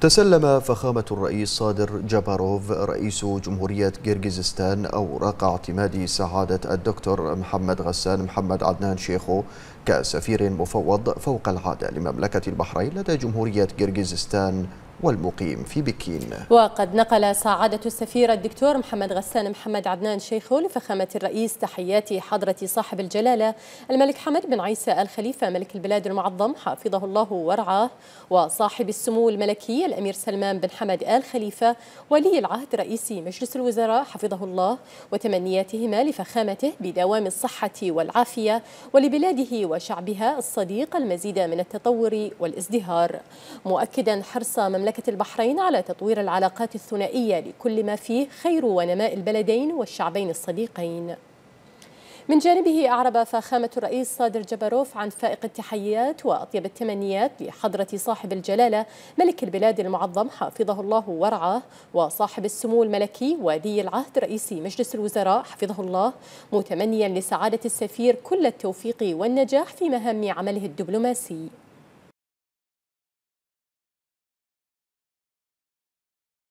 تسلم فخامة الرئيس صادر جاباروف رئيس جمهورية قرغيزستان أوراق اعتماد سعادة الدكتور محمد غسان محمد عدنان شيخو كسفير مفوض فوق العادة لمملكة البحرين لدى جمهورية قرغيزستان والمقيم في بكين وقد نقل سعادة السفير الدكتور محمد غسان محمد عدنان شيخو لفخامة الرئيس تحيات حضرة صاحب الجلالة الملك حمد بن عيسى الخليفة ملك البلاد المعظم حفظه الله ورعاه وصاحب السمو الملكي الأمير سلمان بن حمد آل خليفة ولي العهد رئيس مجلس الوزراء حفظه الله وتمنياتهما لفخامته بدوام الصحة والعافية ولبلاده وشعبها الصديق المزيد من التطور والازدهار مؤكدا حرص مملكة مملكة البحرين على تطوير العلاقات الثنائية لكل ما فيه خير ونماء البلدين والشعبين الصديقين من جانبه أعرب فخامة الرئيس صادر جبروف عن فائق التحيات وأطيب التمنيات لحضرة صاحب الجلالة ملك البلاد المعظم حفظه الله ورعاه وصاحب السمو الملكي ودي العهد رئيس مجلس الوزراء حفظه الله متمنيا لسعادة السفير كل التوفيق والنجاح في مهام عمله الدبلوماسي